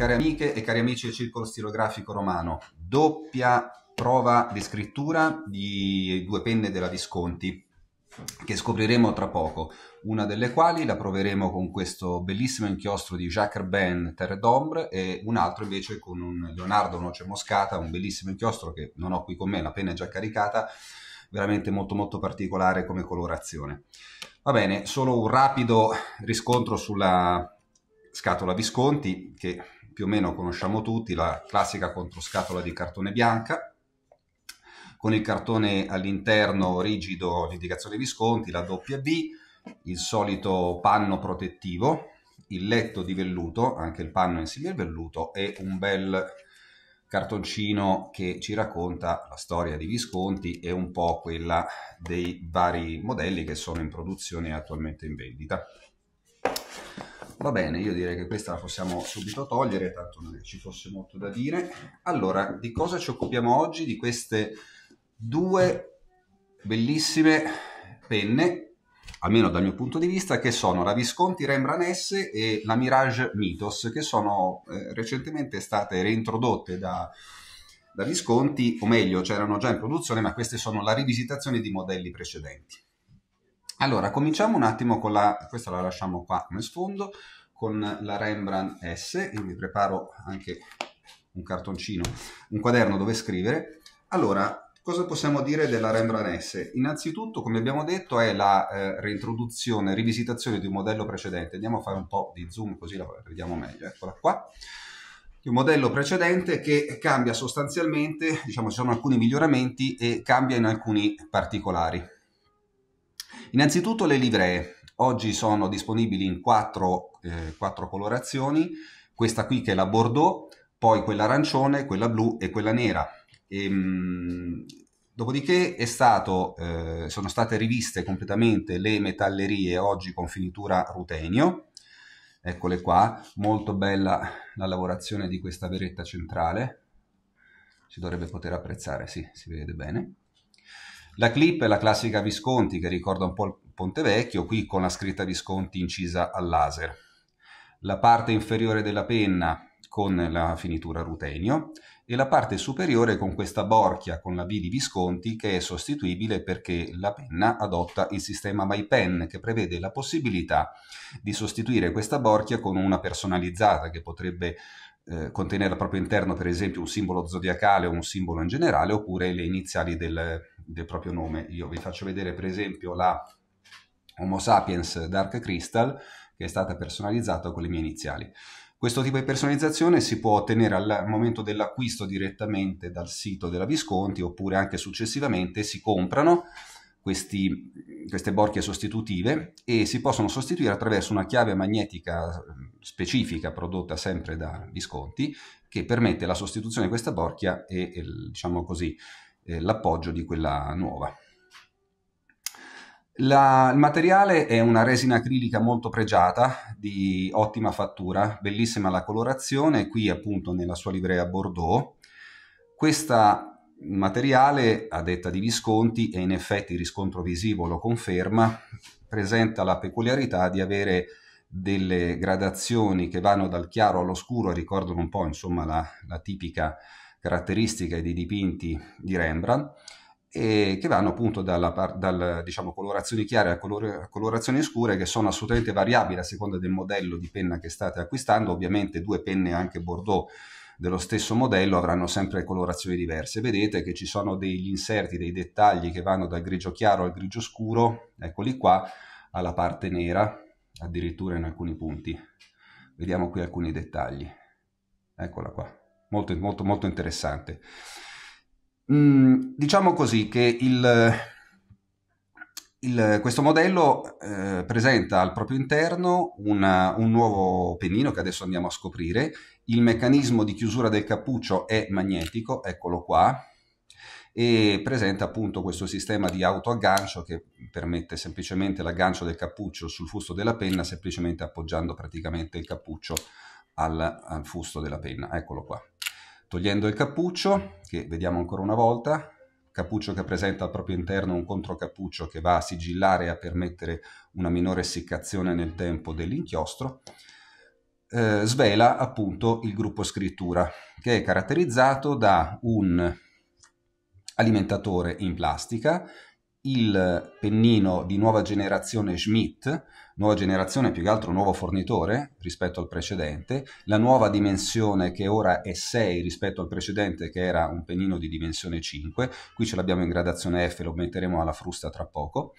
care amiche e cari amici del Circolo Stilografico Romano, doppia prova di scrittura di due penne della Visconti che scopriremo tra poco, una delle quali la proveremo con questo bellissimo inchiostro di Jacques Herbin Terre d'Ombre e un altro invece con un Leonardo Noce Moscata, un bellissimo inchiostro che non ho qui con me, la penna è già caricata, veramente molto molto particolare come colorazione. Va bene, solo un rapido riscontro sulla scatola Visconti che più o meno conosciamo tutti, la classica controscatola di cartone bianca, con il cartone all'interno rigido l'indicazione Visconti, la W, il solito panno protettivo, il letto di velluto, anche il panno insieme al velluto e un bel cartoncino che ci racconta la storia di Visconti e un po' quella dei vari modelli che sono in produzione e attualmente in vendita. Va bene, io direi che questa la possiamo subito togliere, tanto non ci fosse molto da dire. Allora, di cosa ci occupiamo oggi? Di queste due bellissime penne, almeno dal mio punto di vista, che sono la Visconti Rembrandt S e la Mirage Mythos, che sono eh, recentemente state reintrodotte da, da Visconti, o meglio, c'erano già in produzione, ma queste sono la rivisitazione di modelli precedenti. Allora, cominciamo un attimo con la... questa la lasciamo qua come sfondo, con la Rembrandt S, io mi preparo anche un cartoncino, un quaderno dove scrivere. Allora, cosa possiamo dire della Rembrandt S? Innanzitutto, come abbiamo detto, è la eh, reintroduzione, rivisitazione di un modello precedente. Andiamo a fare un po' di zoom così la vediamo meglio, eccola qua di un modello precedente che cambia sostanzialmente, diciamo ci sono alcuni miglioramenti e cambia in alcuni particolari. Innanzitutto le livree, oggi sono disponibili in quattro, eh, quattro colorazioni, questa qui che è la Bordeaux, poi quella arancione, quella blu e quella nera. E, ehm, mh, dopodiché stato, eh, sono state riviste completamente le metallerie oggi con finitura rutenio, eccole qua, molto bella la lavorazione di questa veretta centrale, si dovrebbe poter apprezzare, sì, si vede bene. La clip è la classica Visconti che ricorda un po' il Ponte Vecchio, qui con la scritta Visconti incisa al laser. La parte inferiore della penna con la finitura rutenio e la parte superiore con questa borchia con la V di Visconti che è sostituibile perché la penna adotta il sistema MyPen che prevede la possibilità di sostituire questa borchia con una personalizzata che potrebbe eh, contenere al proprio interno per esempio un simbolo zodiacale o un simbolo in generale oppure le iniziali del, del proprio nome. Io vi faccio vedere per esempio la Homo sapiens Dark Crystal che è stata personalizzata con le mie iniziali. Questo tipo di personalizzazione si può ottenere al momento dell'acquisto direttamente dal sito della Visconti oppure anche successivamente si comprano questi, queste borchie sostitutive e si possono sostituire attraverso una chiave magnetica mm, specifica prodotta sempre da Visconti che permette la sostituzione di questa borchia e, e diciamo così, eh, l'appoggio di quella nuova. La, il materiale è una resina acrilica molto pregiata, di ottima fattura, bellissima la colorazione, qui appunto nella sua livrea Bordeaux. Questo materiale, a detta di Visconti, e in effetti il riscontro visivo lo conferma, presenta la peculiarità di avere delle gradazioni che vanno dal chiaro all'oscuro, ricordano un po' insomma la, la tipica caratteristiche dei dipinti di Rembrandt e che vanno appunto dalla dal, diciamo, colorazioni chiare a, color, a, colorazioni scure che sono assolutamente variabili a seconda del modello di penna che state acquistando ovviamente due penne anche Bordeaux dello stesso modello avranno sempre colorazioni diverse vedete che ci sono degli inserti dei dettagli che vanno dal grigio chiaro al grigio scuro eccoli qua alla parte nera addirittura in alcuni punti vediamo qui alcuni dettagli eccola qua molto, molto, molto interessante. Mm, diciamo così che il, il, questo modello eh, presenta al proprio interno una, un nuovo pennino che adesso andiamo a scoprire. Il meccanismo di chiusura del cappuccio è magnetico, eccolo qua, e presenta appunto questo sistema di autoaggancio che permette semplicemente l'aggancio del cappuccio sul fusto della penna, semplicemente appoggiando praticamente il cappuccio al, al fusto della penna. Eccolo qua. Togliendo il cappuccio, che vediamo ancora una volta, cappuccio che presenta al proprio interno un controcappuccio che va a sigillare e a permettere una minore essiccazione nel tempo dell'inchiostro, eh, svela appunto il gruppo scrittura, che è caratterizzato da un alimentatore in plastica il pennino di nuova generazione Schmidt, nuova generazione più che altro nuovo fornitore rispetto al precedente, la nuova dimensione che ora è 6 rispetto al precedente che era un pennino di dimensione 5, qui ce l'abbiamo in gradazione F, lo metteremo alla frusta tra poco,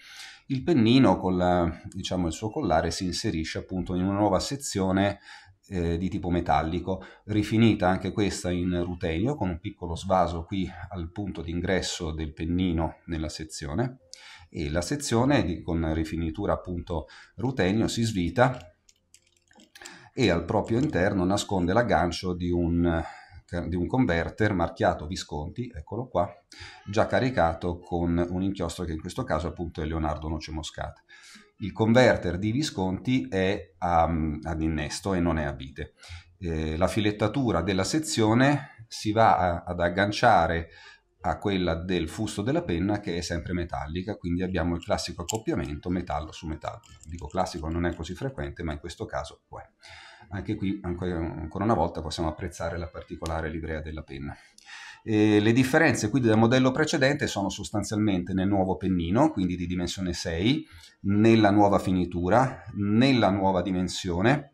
il pennino con la, diciamo, il suo collare si inserisce appunto in una nuova sezione eh, di tipo metallico, rifinita anche questa in rutenio con un piccolo svaso qui al punto d'ingresso del pennino nella sezione e la sezione con rifinitura appunto rutenio si svita e al proprio interno nasconde l'aggancio di un, di un converter marchiato Visconti, eccolo qua, già caricato con un inchiostro che in questo caso appunto è Leonardo Noce Moscata il converter di Visconti è a, um, ad innesto e non è a vite. Eh, la filettatura della sezione si va a, ad agganciare a quella del fusto della penna che è sempre metallica, quindi abbiamo il classico accoppiamento metallo su metallo. Dico classico non è così frequente, ma in questo caso lo è. Anche qui, ancora una volta, possiamo apprezzare la particolare livrea della penna. Eh, le differenze quindi dal modello precedente sono sostanzialmente nel nuovo pennino, quindi di dimensione 6, nella nuova finitura, nella nuova dimensione,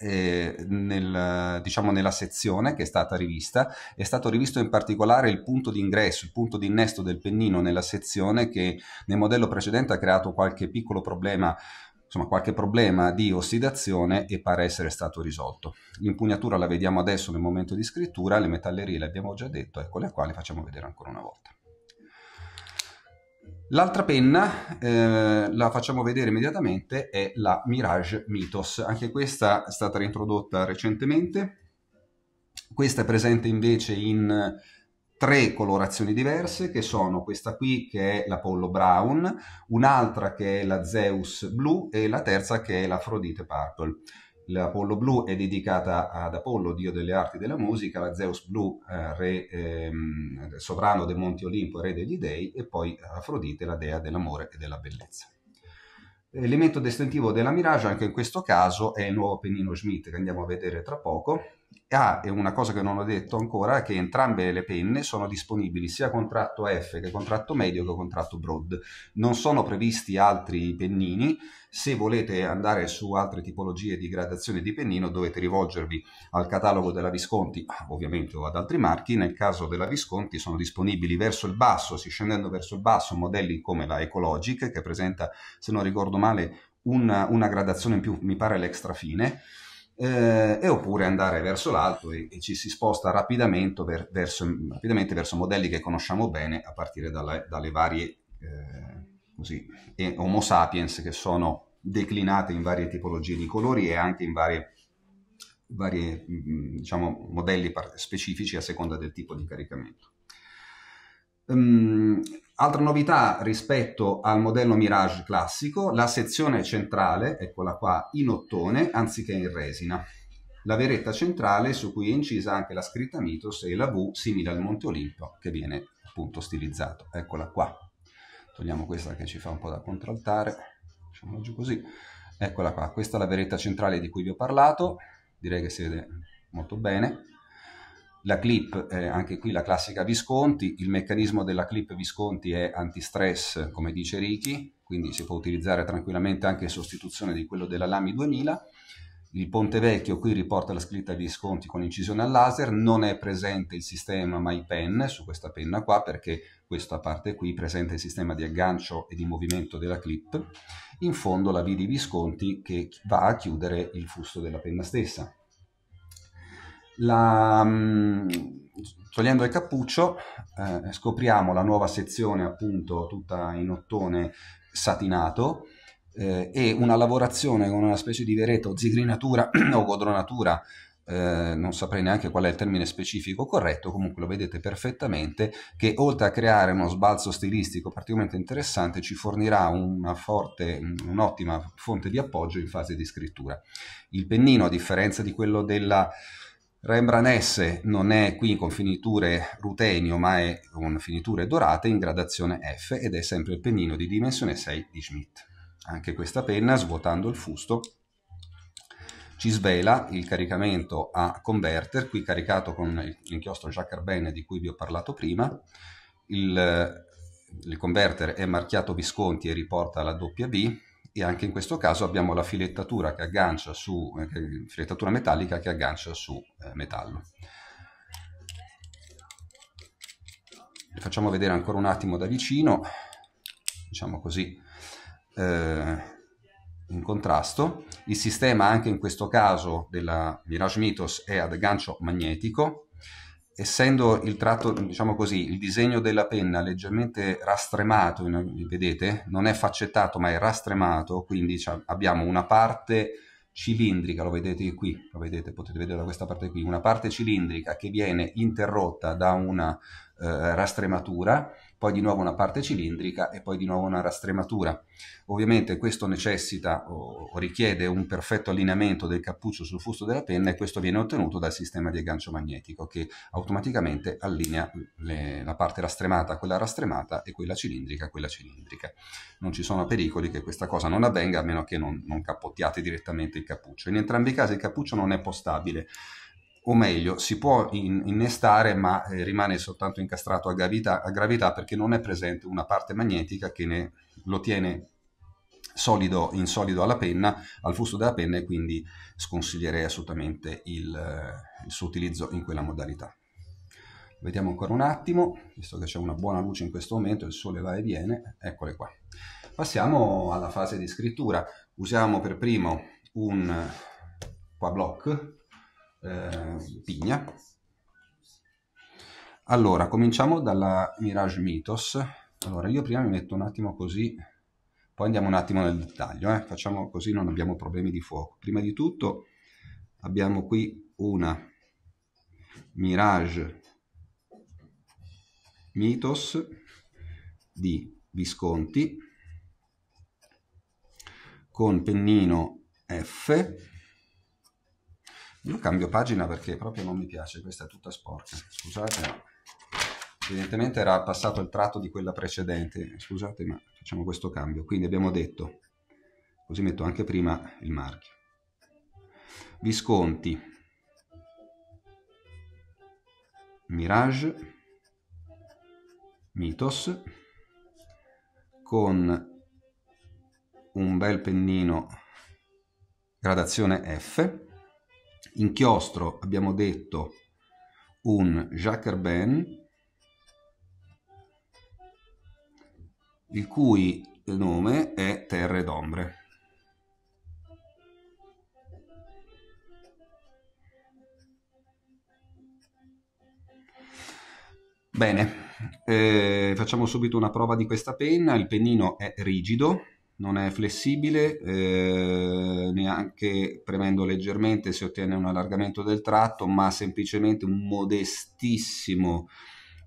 eh, nel, diciamo nella sezione che è stata rivista, è stato rivisto in particolare il punto di ingresso, il punto di innesto del pennino nella sezione che nel modello precedente ha creato qualche piccolo problema insomma, qualche problema di ossidazione e pare essere stato risolto. L'impugnatura la vediamo adesso nel momento di scrittura, le metallerie le abbiamo già detto, ecco le quali facciamo vedere ancora una volta. L'altra penna, eh, la facciamo vedere immediatamente, è la Mirage Mythos. Anche questa è stata reintrodotta recentemente. Questa è presente invece in tre colorazioni diverse che sono questa qui che è l'Apollo Brown, un'altra che è la Zeus Blu e la terza che è l'Afrodite Purple. L'Apollo Blu è dedicata ad Apollo, dio delle arti e della musica, la Zeus Blu, eh, re, ehm, sovrano dei Monti Olimpo e re degli dei, e poi Afrodite, la dea dell'amore e della bellezza. Elemento distintivo della Mirage anche in questo caso è il nuovo pennino Schmidt che andiamo a vedere tra poco, Ah, e una cosa che non ho detto ancora è che entrambe le penne sono disponibili sia contratto F che contratto medio che contratto broad. Non sono previsti altri pennini, se volete andare su altre tipologie di gradazione di pennino dovete rivolgervi al catalogo della Visconti, ah, ovviamente o ad altri marchi, nel caso della Visconti sono disponibili verso il basso, si scendendo verso il basso, modelli come la Ecologic che presenta, se non ricordo male, una, una gradazione in più, mi pare l'extra fine, eh, e oppure andare verso l'alto e, e ci si sposta rapidamente, ver, verso, rapidamente, verso, modelli che conosciamo bene a partire dalla, dalle varie eh, così, Homo sapiens che sono declinate in varie tipologie di colori e anche in varie vari mm, diciamo, modelli specifici a seconda del tipo di caricamento. Um, altra novità rispetto al modello Mirage classico, la sezione centrale, eccola qua, in ottone anziché in resina. La veretta centrale su cui è incisa anche la scritta Mitos e la V simile al Monte Olimpio che viene appunto stilizzato. Eccola qua. Togliamo questa che ci fa un po' da contraltare. Facciamola giù così. Eccola qua, questa è la veretta centrale di cui vi ho parlato. Direi che si vede molto bene la clip, eh, anche qui la classica Visconti, il meccanismo della clip Visconti è antistress, come dice Ricky, quindi si può utilizzare tranquillamente anche in sostituzione di quello della Lami 2000. Il ponte vecchio qui riporta la scritta Visconti con incisione al laser, non è presente il sistema MyPen su questa penna qua perché questa parte qui presenta il sistema di aggancio e di movimento della clip, in fondo la V di Visconti che va a chiudere il fusto della penna stessa. La, mm, togliendo il cappuccio eh, scopriamo la nuova sezione appunto tutta in ottone satinato eh, e una lavorazione con una specie di vereto zigrinatura o godronatura eh, non saprei neanche qual è il termine specifico corretto, comunque lo vedete perfettamente, che oltre a creare uno sbalzo stilistico particolarmente interessante, ci fornirà una forte, un'ottima fonte di appoggio in fase di scrittura. Il pennino, a differenza di quello della Rembranesse non è qui con finiture rutenio ma è con finiture dorate in gradazione F ed è sempre il pennino di dimensione 6 di Schmidt. Anche questa penna, svuotando il fusto, ci svela il caricamento a converter, qui caricato con l'inchiostro Jacques Jacquard di cui vi ho parlato prima. Il, eh, il converter è marchiato Visconti e riporta la doppia B e anche in questo caso abbiamo la filettatura, che aggancia su, eh, filettatura metallica che aggancia su eh, metallo. Le facciamo vedere ancora un attimo da vicino, diciamo così, eh, in contrasto. Il sistema anche in questo caso della Mirage Mythos è ad aggancio magnetico, essendo il tratto, diciamo così, il disegno della penna leggermente rastremato, vedete, non è faccettato ma è rastremato, quindi abbiamo una parte cilindrica, lo vedete qui, lo vedete, potete vedere da questa parte qui, una parte cilindrica che viene interrotta da una eh, rastrematura poi di nuovo una parte cilindrica e poi di nuovo una rastrematura. Ovviamente questo necessita o richiede un perfetto allineamento del cappuccio sul fusto della penna e questo viene ottenuto dal sistema di aggancio magnetico che automaticamente allinea le, la parte rastremata a quella rastremata e quella cilindrica a quella cilindrica. Non ci sono pericoli che questa cosa non avvenga a meno che non, non cappottiate direttamente il cappuccio. In entrambi i casi il cappuccio non è postabile o meglio, si può in, innestare ma eh, rimane soltanto incastrato a gravità, a gravità, perché non è presente una parte magnetica che ne, lo tiene solido, in solido alla penna, al fusto della penna e quindi sconsiglierei assolutamente il, eh, il suo utilizzo in quella modalità. Vediamo ancora un attimo, visto che c'è una buona luce in questo momento, il sole va e viene, eccole qua. Passiamo alla fase di scrittura. Usiamo per primo un eh, qua block eh, pigna. Allora, cominciamo dalla Mirage Mythos. Allora, io prima mi metto un attimo così, poi andiamo un attimo nel dettaglio, eh? facciamo così non abbiamo problemi di fuoco. Prima di tutto abbiamo qui una Mirage Mythos di Visconti con pennino F io cambio pagina perché proprio non mi piace, questa è tutta sporca, scusate. Evidentemente era passato il tratto di quella precedente, scusate ma facciamo questo cambio. Quindi abbiamo detto, così metto anche prima il marchio. Visconti, Mirage, Mythos, con un bel pennino gradazione F, inchiostro abbiamo detto un Jacquerbin il cui nome è Terre d'Ombre. Bene, eh, facciamo subito una prova di questa penna, il pennino è rigido, non è flessibile, eh, neanche premendo leggermente si ottiene un allargamento del tratto, ma semplicemente un modestissimo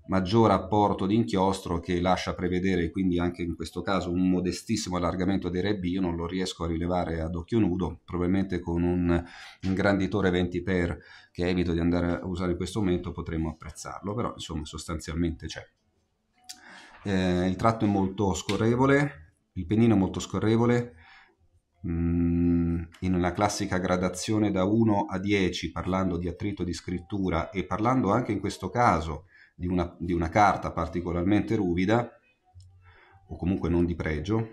maggior apporto di inchiostro che lascia prevedere quindi anche in questo caso un modestissimo allargamento dei RB, io non lo riesco a rilevare ad occhio nudo, probabilmente con un ingranditore 20x che evito di andare a usare in questo momento potremmo apprezzarlo, però insomma sostanzialmente c'è. Eh, il tratto è molto scorrevole, il pennino molto scorrevole, mm, in una classica gradazione da 1 a 10, parlando di attrito di scrittura e parlando anche in questo caso di una, di una carta particolarmente ruvida, o comunque non di pregio,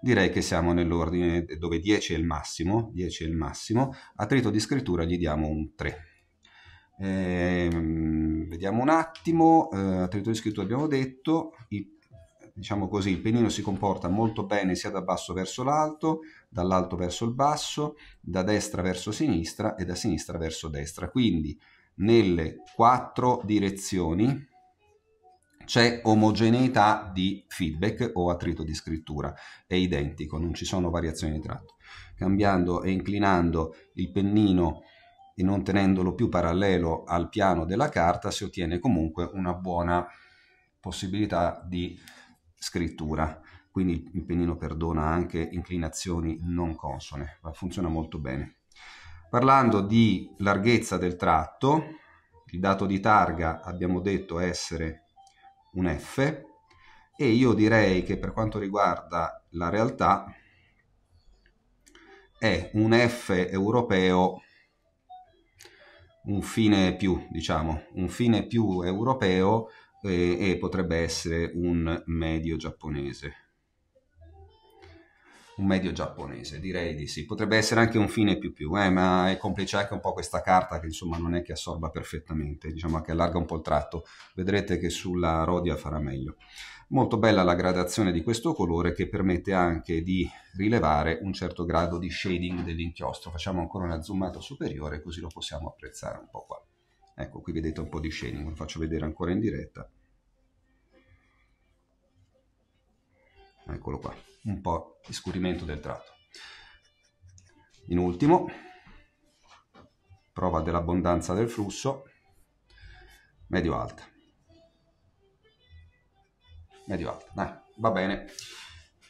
direi che siamo nell'ordine dove 10 è il massimo, 10 è il massimo, attrito di scrittura gli diamo un 3. Ehm, vediamo un attimo, eh, attrito di scrittura abbiamo detto, il diciamo così, il pennino si comporta molto bene sia da basso verso l'alto, dall'alto verso il basso, da destra verso sinistra e da sinistra verso destra. Quindi nelle quattro direzioni c'è omogeneità di feedback o attrito di scrittura, è identico, non ci sono variazioni di tratto. Cambiando e inclinando il pennino e non tenendolo più parallelo al piano della carta si ottiene comunque una buona possibilità di scrittura, quindi il pennino perdona anche inclinazioni non consone, ma funziona molto bene. Parlando di larghezza del tratto, il dato di targa abbiamo detto essere un F e io direi che per quanto riguarda la realtà è un F europeo un fine più, diciamo, un fine più europeo e, e potrebbe essere un medio giapponese. Un medio giapponese, direi di sì. Potrebbe essere anche un fine più più, eh, ma è complice anche un po' questa carta che insomma non è che assorba perfettamente, diciamo che allarga un po' il tratto. Vedrete che sulla Rodia farà meglio. Molto bella la gradazione di questo colore che permette anche di rilevare un certo grado di shading dell'inchiostro. Facciamo ancora una zoomata superiore così lo possiamo apprezzare un po' qua. Ecco, qui vedete un po' di ve lo faccio vedere ancora in diretta. Eccolo qua, un po' di scurimento del tratto. In ultimo, prova dell'abbondanza del flusso, medio-alta. Medio-alta, dai, va bene.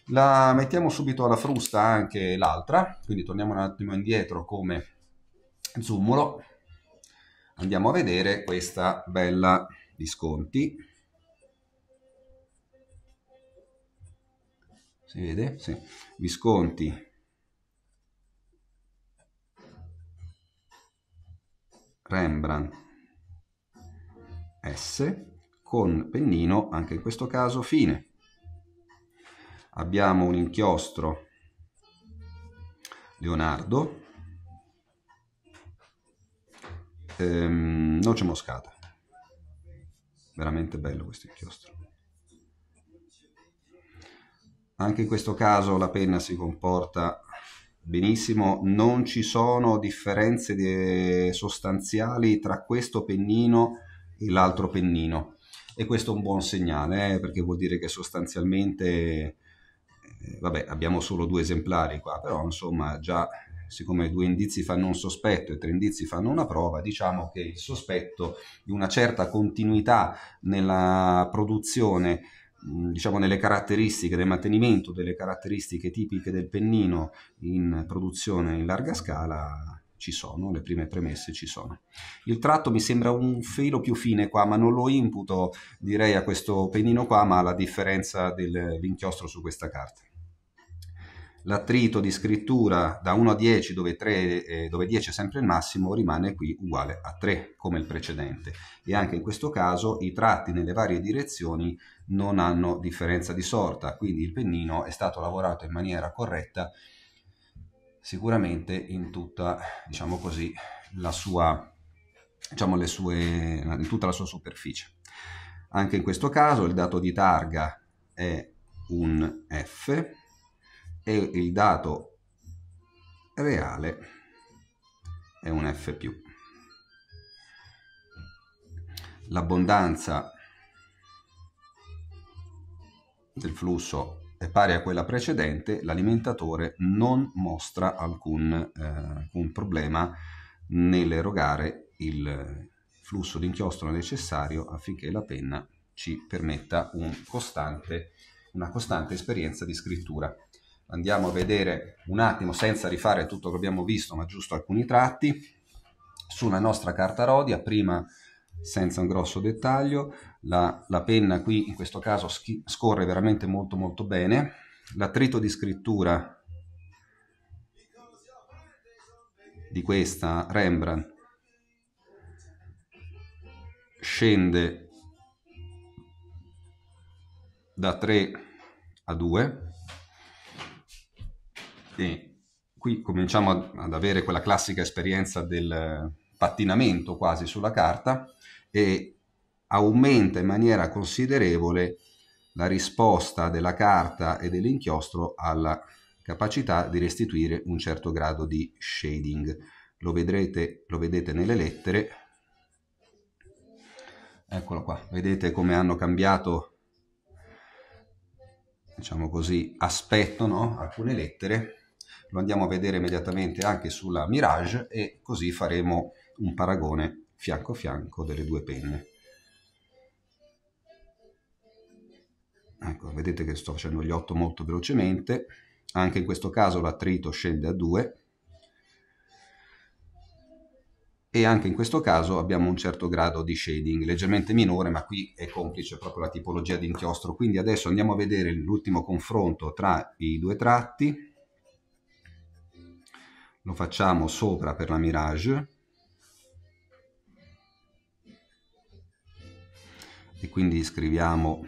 La mettiamo subito alla frusta anche l'altra, quindi torniamo un attimo indietro come zoomolo andiamo a vedere questa bella di sconti. Si vede? Sì. Visconti. Rembrandt S con pennino, anche in questo caso, fine. Abbiamo un inchiostro Leonardo ehm, noce moscata veramente bello questo inchiostro anche in questo caso la penna si comporta benissimo non ci sono differenze sostanziali tra questo pennino e l'altro pennino e questo è un buon segnale eh, perché vuol dire che sostanzialmente eh, vabbè abbiamo solo due esemplari qua però insomma già siccome due indizi fanno un sospetto e tre indizi fanno una prova, diciamo che il sospetto di una certa continuità nella produzione mm, diciamo nelle caratteristiche del mantenimento delle caratteristiche tipiche del pennino in produzione in larga scala ci sono, le prime premesse ci sono. Il tratto mi sembra un filo più fine qua, ma non lo imputo direi a questo pennino qua, ma alla differenza dell'inchiostro su questa carta l'attrito di scrittura da 1 a 10 dove, 3, eh, dove 10 è sempre il massimo rimane qui uguale a 3 come il precedente e anche in questo caso i tratti nelle varie direzioni non hanno differenza di sorta quindi il pennino è stato lavorato in maniera corretta sicuramente in tutta diciamo così la sua diciamo le sue in tutta la sua superficie anche in questo caso il dato di targa è un F e il dato reale è un F+. L'abbondanza del flusso è pari a quella precedente, l'alimentatore non mostra alcun, eh, alcun problema nell'erogare il flusso di inchiostro necessario affinché la penna ci permetta un costante, una costante esperienza di scrittura andiamo a vedere un attimo, senza rifare tutto che abbiamo visto, ma giusto alcuni tratti, sulla nostra carta rodia, prima senza un grosso dettaglio, la, la penna qui in questo caso scorre veramente molto molto bene, l'attrito di scrittura di questa Rembrandt scende da 3 a 2 e Qui cominciamo ad avere quella classica esperienza del eh, pattinamento quasi sulla carta e aumenta in maniera considerevole la risposta della carta e dell'inchiostro alla capacità di restituire un certo grado di shading. Lo, vedrete, lo vedete nelle lettere. Eccolo qua, vedete come hanno cambiato diciamo così, aspetto, no? alcune lettere lo andiamo a vedere immediatamente anche sulla Mirage e così faremo un paragone fianco a fianco delle due penne. Ecco, vedete che sto facendo gli 8 molto velocemente, anche in questo caso l'attrito scende a 2 e anche in questo caso abbiamo un certo grado di shading leggermente minore ma qui è complice proprio la tipologia di inchiostro quindi adesso andiamo a vedere l'ultimo confronto tra i due tratti lo facciamo sopra per la Mirage e quindi scriviamo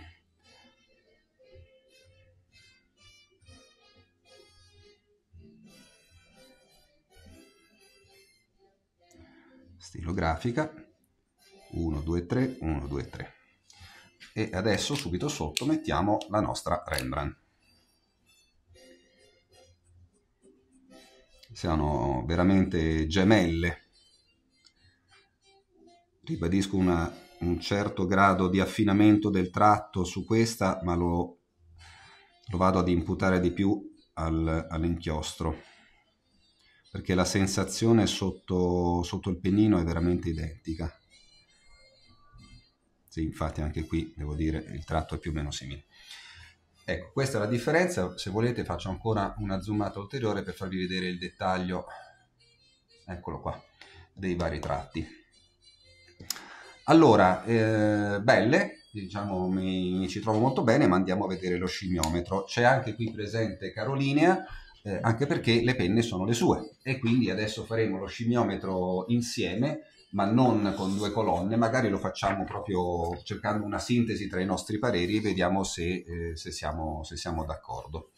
stilo grafica 1 2 3 1 2 3 e adesso subito sotto mettiamo la nostra Rembrandt siano veramente gemelle. Ribadisco una, un certo grado di affinamento del tratto su questa, ma lo, lo vado ad imputare di più al, all'inchiostro, perché la sensazione sotto, sotto il pennino è veramente identica. Sì, infatti anche qui, devo dire, il tratto è più o meno simile. Ecco, questa è la differenza, se volete faccio ancora una zoomata ulteriore per farvi vedere il dettaglio, eccolo qua, dei vari tratti. Allora, eh, belle, diciamo mi, mi, ci trovo molto bene, ma andiamo a vedere lo scimmiometro. C'è anche qui presente Carolinea, eh, anche perché le penne sono le sue, e quindi adesso faremo lo scimmiometro insieme, ma non con due colonne, magari lo facciamo proprio cercando una sintesi tra i nostri pareri e vediamo se, eh, se siamo, siamo d'accordo.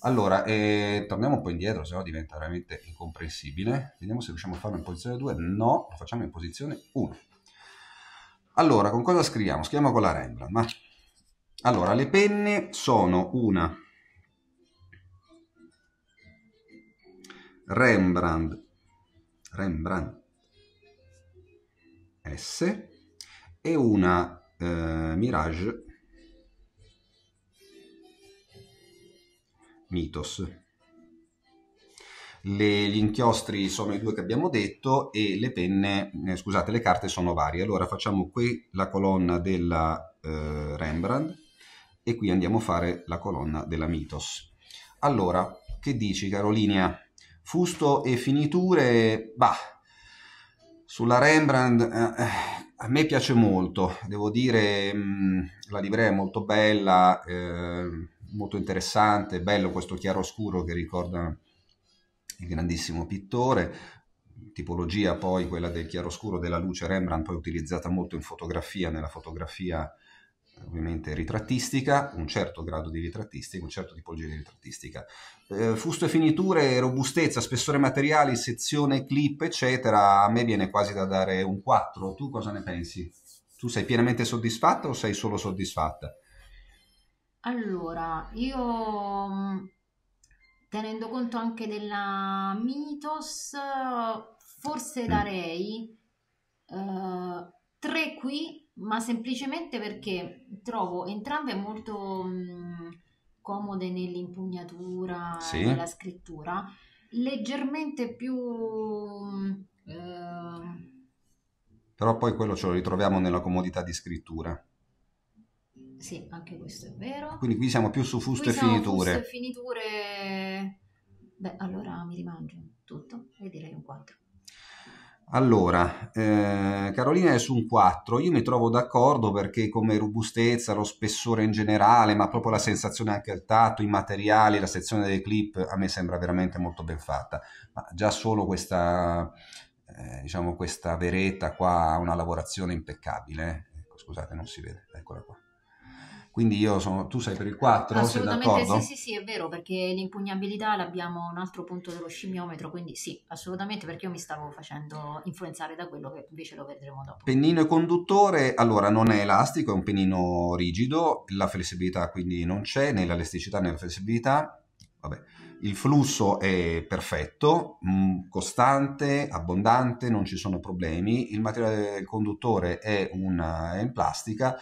Allora, eh, torniamo un po' indietro, se no diventa veramente incomprensibile. Vediamo se riusciamo a farlo in posizione 2. No, lo facciamo in posizione 1. Allora, con cosa scriviamo? Scriviamo con la Rembrandt. Ma... Allora, le penne sono una Rembrandt, Rembrandt S e una eh, Mirage Mythos. Le, gli inchiostri sono i due che abbiamo detto e le penne, eh, scusate, le carte sono varie. Allora facciamo qui la colonna della eh, Rembrandt e qui andiamo a fare la colonna della Mythos. Allora, che dici Carolina? Fusto e finiture, bah, sulla Rembrandt eh, eh, a me piace molto, devo dire mh, mm, la livrea è molto bella, eh, molto interessante, bello questo chiaroscuro che ricorda il grandissimo pittore, tipologia poi quella del chiaroscuro della luce Rembrandt poi utilizzata molto in fotografia, nella fotografia ovviamente ritrattistica, un certo grado di ritrattistica, un certo tipologia di ritrattistica. Eh, fusto e finiture, robustezza, spessore materiali, sezione clip, eccetera, a me viene quasi da dare un 4. Tu cosa ne pensi? Tu sei pienamente soddisfatta o sei solo soddisfatta? Allora, io mm, tenendo conto anche della Mitos, forse mm. darei mm. uh, 3 qui ma semplicemente perché trovo entrambe molto mh, comode nell'impugnatura sì. nella scrittura, leggermente più... Eh... Però poi quello ce lo ritroviamo nella comodità di scrittura. Sì, anche questo è vero. Quindi qui siamo più su fusto qui e finiture. Fusto e finiture... Beh, allora mi rimangio tutto e direi un 4. Allora, eh, Carolina è su un 4, io mi trovo d'accordo perché come robustezza, lo spessore in generale, ma proprio la sensazione anche al tatto, i materiali, la sezione delle clip, a me sembra veramente molto ben fatta, ma già solo questa, eh, diciamo questa veretta qua ha una lavorazione impeccabile, eh. ecco, scusate non si vede, eccola qua. Quindi io sono, tu sei per il 4, assolutamente sì, sì, sì, è vero, perché l'impugnabilità l'abbiamo un altro punto dello scimmiometro, quindi sì, assolutamente, perché io mi stavo facendo influenzare da quello che invece lo vedremo dopo. Pennino e conduttore, allora non è elastico, è un pennino rigido, la flessibilità quindi non c'è, né l'elasticità né la flessibilità, vabbè. Il flusso è perfetto, mm, costante, abbondante, non ci sono problemi. Il materiale conduttore è, una, è in plastica,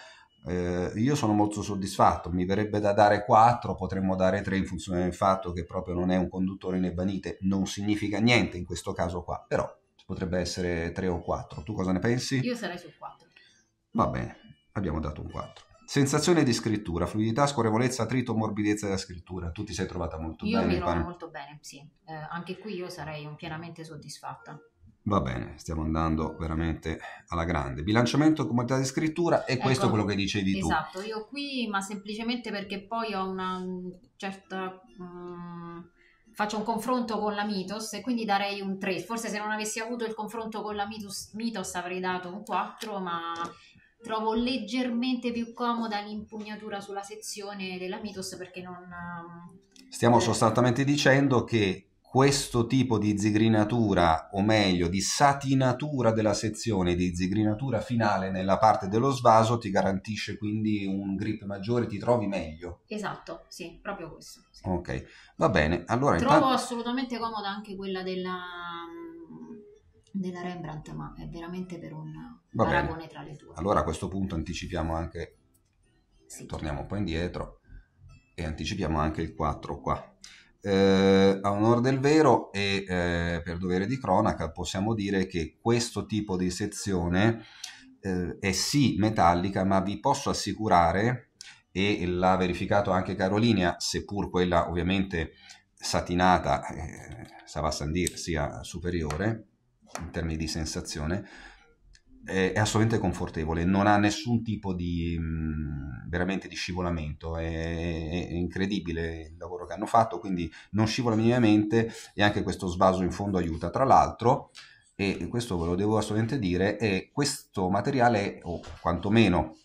eh, io sono molto soddisfatto, mi verrebbe da dare 4, potremmo dare 3 in funzione del fatto che proprio non è un conduttore in ebanite, non significa niente in questo caso qua, però potrebbe essere 3 o 4. Tu cosa ne pensi? Io sarei su 4. Va bene, abbiamo dato un 4. Sensazione di scrittura, fluidità, scorrevolezza, trito, morbidezza della scrittura. Tu ti sei trovata molto io bene. Io mi trovo molto bene, sì. Eh, anche qui io sarei pienamente soddisfatta. Va bene, stiamo andando veramente alla grande. Bilanciamento comodità di scrittura e ecco. questo è quello che dicevi esatto, tu. Esatto, io qui, ma semplicemente perché poi ho una mm, certa... Um, faccio un confronto con la Mitos e quindi darei un 3. Forse se non avessi avuto il confronto con la Mitos, Mitos avrei dato un 4, ma trovo leggermente più comoda l'impugnatura sulla sezione della Mitos perché non... Mm, stiamo eh, sostanzialmente dicendo che questo tipo di zigrinatura, o meglio di satinatura della sezione, di zigrinatura finale nella parte dello svaso, ti garantisce quindi un grip maggiore, ti trovi meglio. Esatto, sì, proprio questo. Sì. Ok, va bene. Allora, Trovo intanto... assolutamente comoda anche quella della, mm, della, Rembrandt, ma è veramente per un va paragone bene. tra le due. Allora a questo punto anticipiamo anche, sì. torniamo un po' indietro e anticipiamo anche il 4 qua. Eh a onore del vero e eh, per dovere di cronaca possiamo dire che questo tipo di sezione eh, è sì metallica, ma vi posso assicurare, e l'ha verificato anche Carolina, seppur quella ovviamente satinata, eh, Savassandir sia superiore in termini di sensazione, è, è assolutamente confortevole, non ha nessun tipo di mm, veramente di scivolamento, è, è, incredibile il lavoro che hanno fatto, quindi non scivola minimamente e anche questo svaso in fondo aiuta. Tra l'altro, e questo ve lo devo assolutamente dire, è questo materiale, o quantomeno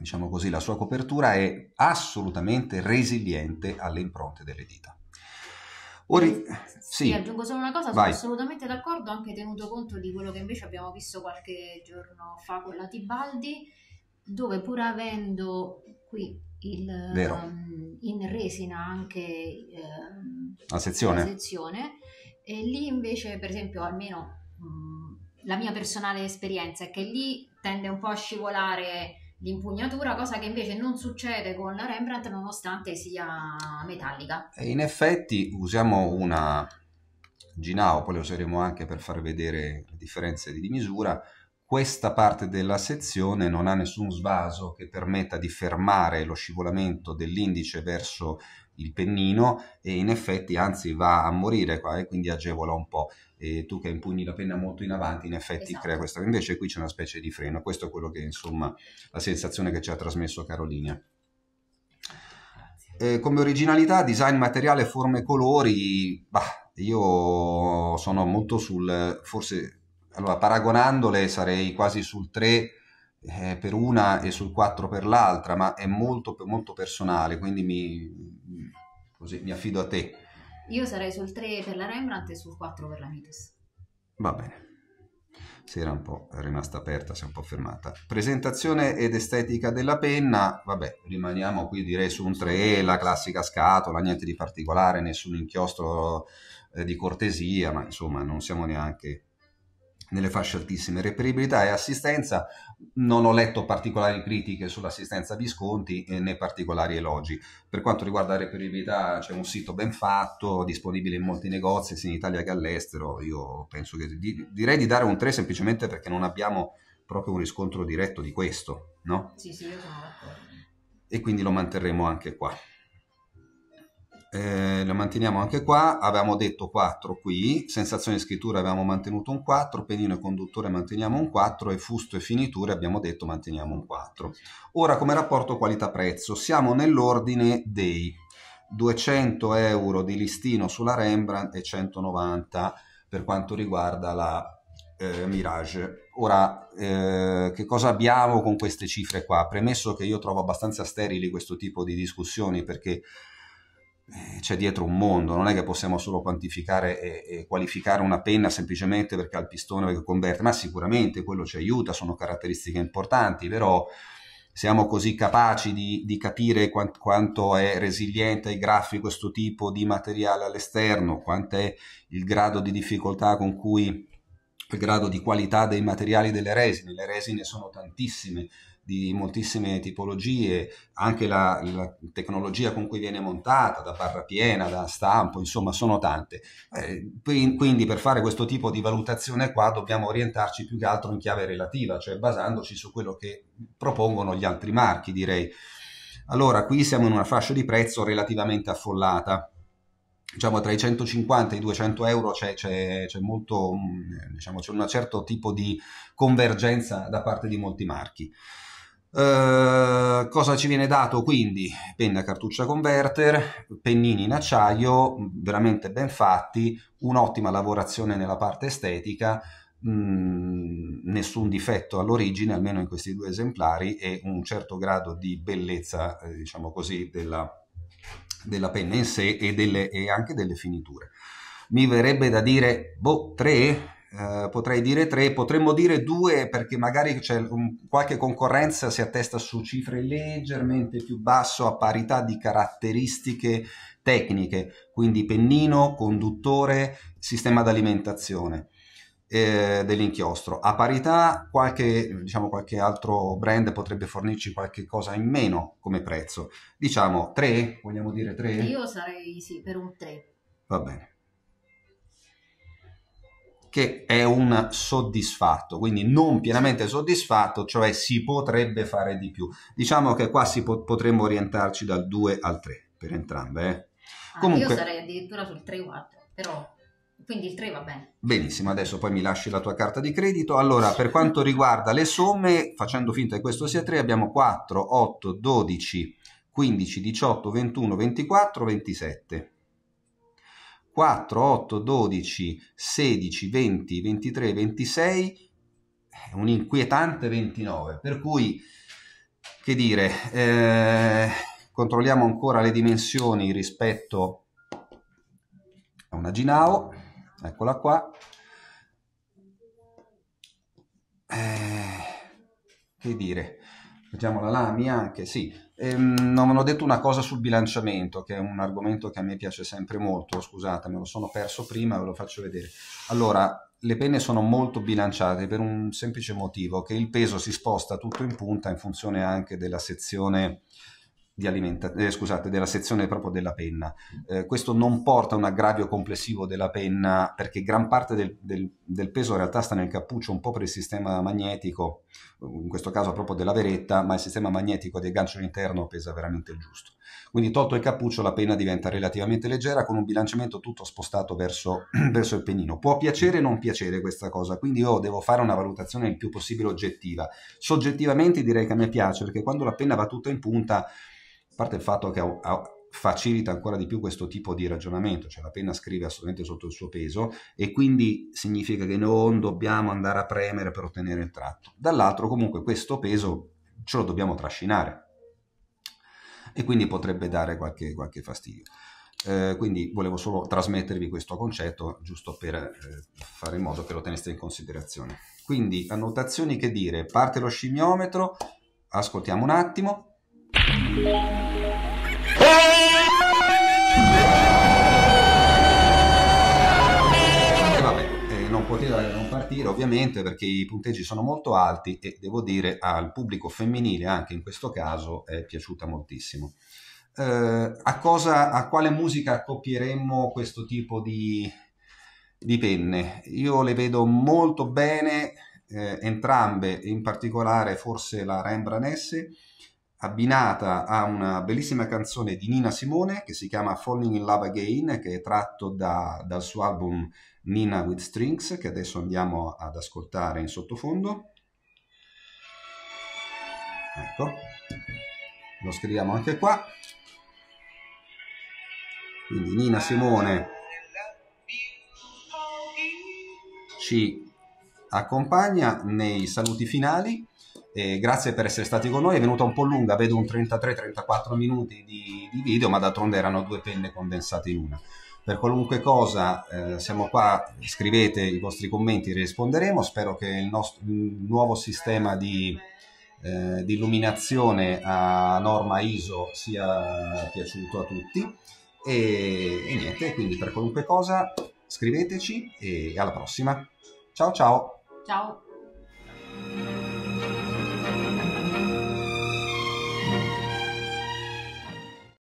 diciamo così, la sua copertura è assolutamente resiliente alle impronte delle dita. Ori... Sì, aggiungo solo una cosa, sono Vai. assolutamente d'accordo, anche tenuto conto di quello che invece abbiamo visto qualche giorno fa con la Tibaldi, dove pur avendo qui il, um, in resina anche um, la sezione, la sezione lì invece, per esempio, almeno um, la mia personale esperienza è che lì tende un po' a scivolare l'impugnatura, cosa che invece non succede con la Rembrandt nonostante sia metallica. E in effetti usiamo una Ginao, poi la useremo anche per far vedere le differenze di misura. Questa parte della sezione non ha nessun svaso che permetta di fermare lo scivolamento dell'indice verso il pennino e in effetti anzi va a morire qua e quindi agevola un po'. E tu che impugni la penna molto in avanti in effetti esatto. crea questo. Invece qui c'è una specie di freno. Questo è quello che insomma la sensazione che ci ha trasmesso Carolina. Eh, come originalità, design, materiale, forme, e colori, bah, io sono molto sul, forse, allora paragonandole sarei quasi sul 3 eh, per una e sul 4 per l'altra, ma è molto, molto personale, quindi mi, così, mi affido a te. Io sarei sul 3 per la Rembrandt e sul 4 per la Mites. Va bene. Si era un po' rimasta aperta, si è un po' fermata. Presentazione ed estetica della penna, vabbè, rimaniamo qui direi su un 3, la classica scatola, niente di particolare, nessun inchiostro eh, di cortesia, ma insomma non siamo neanche nelle fasce altissime. Reperibilità e assistenza, non ho letto particolari critiche sull'assistenza Visconti eh, né particolari elogi. Per quanto riguarda la reperibilità c'è un sito ben fatto, disponibile in molti negozi, sia in Italia che all'estero. Io penso che di, direi di dare un 3 semplicemente perché non abbiamo proprio un riscontro diretto di questo, no? Sì, sì, io sono d'accordo. E quindi lo manterremo anche qua eh, lo manteniamo anche qua, avevamo detto 4 qui, sensazione di scrittura abbiamo mantenuto un 4, penino e conduttore manteniamo un 4 e fusto e finiture abbiamo detto manteniamo un 4. Ora come rapporto qualità-prezzo siamo nell'ordine dei 200 euro di listino sulla Rembrandt e 190 per quanto riguarda la eh, Mirage. Ora, eh, che cosa abbiamo con queste cifre qua? Premesso che io trovo abbastanza sterili questo tipo di discussioni perché eh, c'è dietro un mondo, non è che possiamo solo quantificare e, e, qualificare una penna semplicemente perché ha il pistone che converte, ma sicuramente quello ci aiuta, sono caratteristiche importanti, però siamo così capaci di, di capire quant, quanto è resiliente ai graffi questo tipo di materiale all'esterno, quanto è il grado di difficoltà con cui il grado di qualità dei materiali delle resine, le resine sono tantissime, di moltissime tipologie, anche la, la, tecnologia con cui viene montata, da barra piena, da stampo, insomma sono tante. Eh, quindi per fare questo tipo di valutazione qua dobbiamo orientarci più che altro in chiave relativa, cioè basandoci su quello che propongono gli altri marchi, direi. Allora, qui siamo in una fascia di prezzo relativamente affollata diciamo tra i 150 e i 200 euro c'è, c'è, c'è molto mm, diciamo c'è un certo tipo di convergenza da parte di molti marchi eh, cosa ci viene dato quindi? Penna cartuccia converter, pennini in acciaio, veramente ben fatti, un'ottima lavorazione nella parte estetica, mh, mm, nessun difetto all'origine, almeno in questi due esemplari, e un certo grado di bellezza, eh, diciamo così, della, della, penna in sé e, delle, e anche delle finiture. Mi verrebbe da dire, boh, tre eh, potrei dire tre, potremmo dire due perché magari c'è un, qualche concorrenza si attesta su cifre leggermente più basso a parità di caratteristiche tecniche, quindi pennino, conduttore, sistema d'alimentazione eh, dell'inchiostro. A parità qualche, diciamo, qualche altro brand potrebbe fornirci qualche cosa in meno come prezzo. Diciamo tre, vogliamo dire tre? Io sarei sì, per un tre. Va bene che è un soddisfatto, quindi non pienamente soddisfatto, cioè si potrebbe fare di più. Diciamo che qua po- potremmo orientarci dal 2 al 3 per entrambe. Eh? Ah, Comunque, io sarei addirittura sul 3-4, però quindi il 3 va bene. Benissimo, adesso poi mi lasci la tua carta di credito. Allora, per quanto riguarda le somme, facendo finta che questo sia 3, abbiamo 4, 8, 12, 15, 18, 21, 24, 27. 4, 8, 12, 16, 20, 23, 26, un inquietante 29. Per cui, che dire, eh, controlliamo ancora le dimensioni rispetto a una Ginao, eccola qua. Eh, che dire, mettiamo la lamia anche, sì. Ehm, non ho detto una cosa sul bilanciamento, che è un argomento che a me piace sempre molto, scusate, me lo sono perso prima, e ve lo faccio vedere. Allora, le penne sono molto bilanciate per un semplice motivo, che il peso si sposta tutto in punta in funzione anche della sezione eh, scusate, della sezione proprio della penna. Eh, questo non porta a un aggravio complessivo della penna perché gran parte del, del, del, peso in realtà sta nel cappuccio un po' per il sistema magnetico, in questo caso proprio della veretta, ma il sistema magnetico del gancio interno pesa veramente il giusto. Quindi tolto il cappuccio la penna diventa relativamente leggera con un bilanciamento tutto spostato verso, verso il pennino. Può piacere o non piacere questa cosa, quindi io devo fare una valutazione il più possibile oggettiva. Soggettivamente direi che a me piace perché quando la penna va tutta in punta a parte il fatto che facilita ancora di più questo tipo di ragionamento, cioè la penna scrive assolutamente sotto il suo peso e quindi significa che non dobbiamo andare a premere per ottenere il tratto. Dall'altro comunque questo peso ce lo dobbiamo trascinare e quindi potrebbe dare qualche, qualche fastidio. Eh, quindi volevo solo trasmettervi questo concetto giusto per eh, fare in modo che lo teneste in considerazione. Quindi annotazioni che dire, parte lo scimmiometro, ascoltiamo un attimo e vabbè, eh, non poteva non partire ovviamente perché i punteggi sono molto alti e devo dire al pubblico femminile anche in questo caso è piaciuta moltissimo. Eh, a, cosa, a quale musica accoppieremmo questo tipo di, di penne? Io le vedo molto bene eh, entrambe, in particolare forse la Rembrandt abbinata a una bellissima canzone di Nina Simone che si chiama Falling in Love Again, che è tratto da, dal suo album Nina with Strings, che adesso andiamo ad ascoltare in sottofondo. Ecco, lo scriviamo anche qua. Quindi Nina Simone ci accompagna nei saluti finali eh, grazie per essere stati con noi, è venuta un po' lunga, vedo un 33-34 minuti di, di video, ma d'altronde erano due penne condensate in una. Per qualunque cosa eh, siamo qua, scrivete i vostri commenti, risponderemo. Spero che il, nostro, il nuovo sistema di, eh, di illuminazione a norma ISO sia piaciuto a tutti. E, e niente, quindi per qualunque cosa scriveteci e alla prossima. Ciao ciao! Ciao!